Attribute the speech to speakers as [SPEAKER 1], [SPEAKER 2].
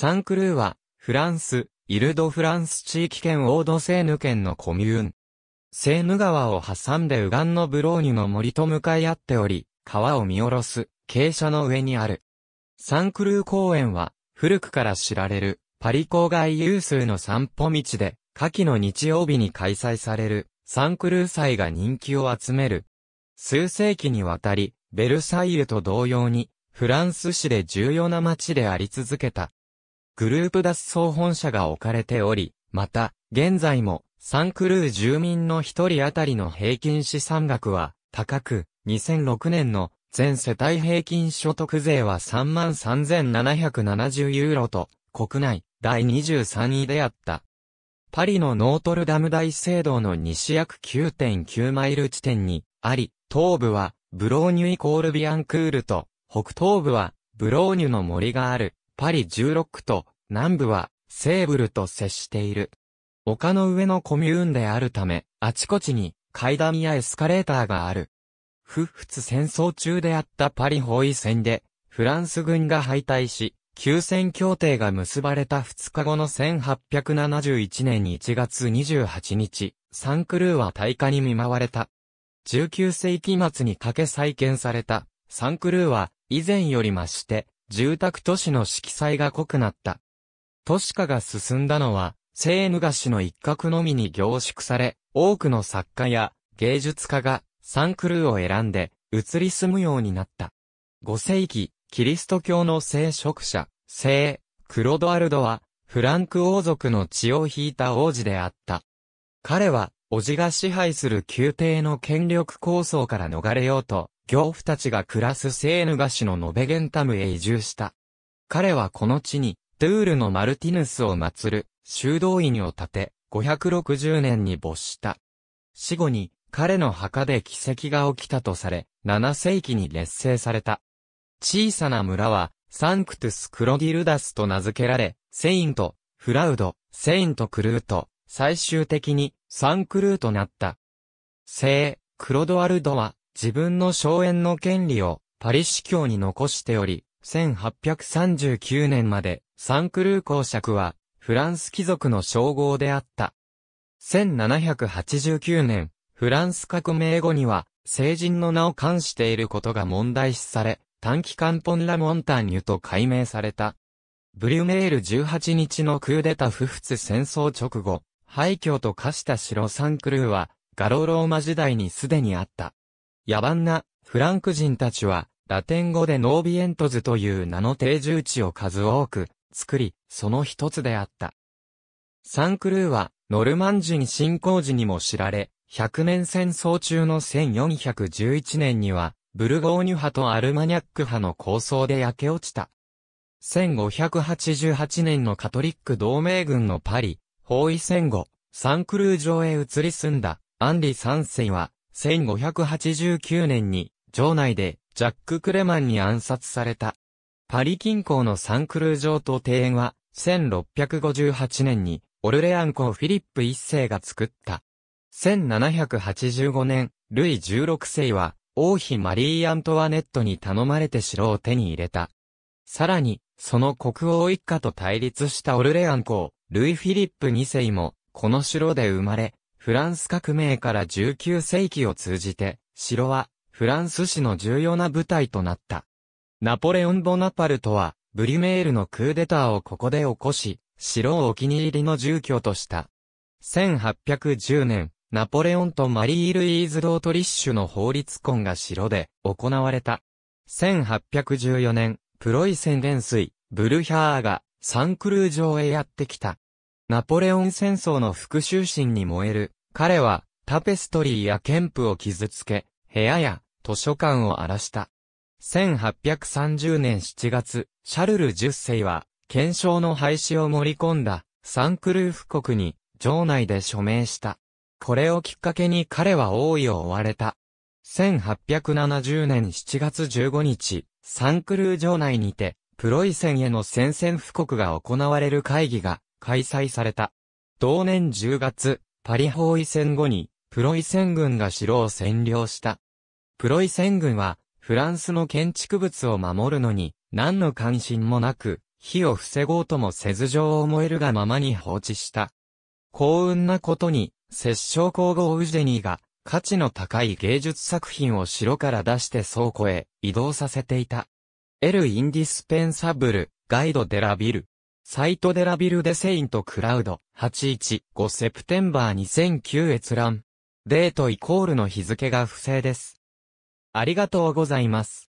[SPEAKER 1] サンクルーは、フランス、イルド・フランス地域圏オード・セーヌ県のコミューン。セーヌ川を挟んで右岸のブローニュの森と向かい合っており、川を見下ろす傾斜の上にある。サンクルー公園は、古くから知られる、パリ郊外有数の散歩道で、夏季の日曜日に開催される、サンクルー祭が人気を集める。数世紀にわたり、ベルサイユと同様に、フランス市で重要な街であり続けた。グループ脱走本社が置かれており、また、現在も、サンクルー住民の一人当たりの平均資産額は、高く、2006年の全世帯平均所得税は33,770ユーロと、国内第23位であった。パリのノートルダム大聖堂の西約9.9マイル地点にあり、東部はブローニュイコールビアンクールと、北東部はブローニュの森がある、パリ16区と南部は、セーブルと接している。丘の上のコミューンであるため、あちこちに階段やエスカレーターがある。不仏戦争中であったパリ包囲戦で、フランス軍が敗退し、休戦協定が結ばれた2日後の1871年1月28日、サンクルーは大火に見舞われた。19世紀末にかけ再建された、サンクルーは、以前より増して、住宅都市の色彩が濃くなった。都市化が進んだのは、セーヌ菓子の一角のみに凝縮され、多くの作家や芸術家がサンクルーを選んで移り住むようになった。5世紀、キリスト教の聖職者、聖、クロドアルドは、フランク王族の血を引いた王子であった。彼は、叔父が支配する宮廷の権力構想から逃れようと、行夫たちが暮らすセーヌ菓子のノベゲンタムへ移住した。彼はこの地に、トゥールのマルティヌスを祀る修道院を建て、560年に没した。死後に彼の墓で奇跡が起きたとされ、7世紀に劣勢された。小さな村は、サンクトゥス・クロディルダスと名付けられ、セイント、フラウド、セイント・クルート、最終的にサンクルーとなった。聖、クロドワルドは、自分の荘園の権利をパリ市教に残しており、1839年までサンクルー公爵は、フランス貴族の称号であった。1789年、フランス革命後には、成人の名を冠していることが問題視され、短期間ポンラ・モンターニュと改名された。ブリュメール18日のクーデタ不仏戦争直後、廃墟と化した城サンクルーは、ガロローマ時代にすでにあった。野蛮な、フランク人たちは、ラテン語でノービエントズという名の定住地を数多く、作り、その一つであった。サンクルーは、ノルマン人侵攻時にも知られ、100年戦争中の1411年には、ブルゴーニュ派とアルマニャック派の抗争で焼け落ちた。1588年のカトリック同盟軍のパリ、包囲戦後、サンクルー城へ移り住んだ、アンリ三世は、1589年に、城内で、ジャック・クレマンに暗殺された。パリ近郊のサンクルー城と庭園は、1658年に、オルレアン公フィリップ一世が作った。1785年、ルイ16世は、王妃マリー・アントワネットに頼まれて城を手に入れた。さらに、その国王一家と対立したオルレアン公、ルイ・フィリップ2世も、この城で生まれ、フランス革命から19世紀を通じて、城は、フランス史の重要な舞台となった。ナポレオン・ボナパルトは、ブリュメールのクーデターをここで起こし、城をお気に入りの住居とした。1810年、ナポレオンとマリー・ルイーズ・ロートリッシュの法律婚が城で行われた。1814年、プロイセン元帥、ブルヒャーがサンクルー城へやってきた。ナポレオン戦争の復讐心に燃える、彼はタペストリーやン譜を傷つけ、部屋や図書館を荒らした。1830年7月、シャルル10世は、検証の廃止を盛り込んだ、サンクルーフ国に、城内で署名した。これをきっかけに彼は王位を追われた。1870年7月15日、サンクルー城内にて、プロイセンへの宣戦布告が行われる会議が開催された。同年10月、パリ包囲戦後に、プロイセン軍が城を占領した。プロイセン軍は、フランスの建築物を守るのに、何の関心もなく、火を防ごうとも雪上を燃えるがままに放置した。幸運なことに、摂政皇后ウジェニーが、価値の高い芸術作品を城から出して倉庫へ移動させていた。エル・インディスペンサブル、ガイド・デラ・ビル。サイト・デラ・ビル・デ・セイント・クラウド、815セプテンバー2009閲覧。デートイコールの日付が不正です。ありがとうございます。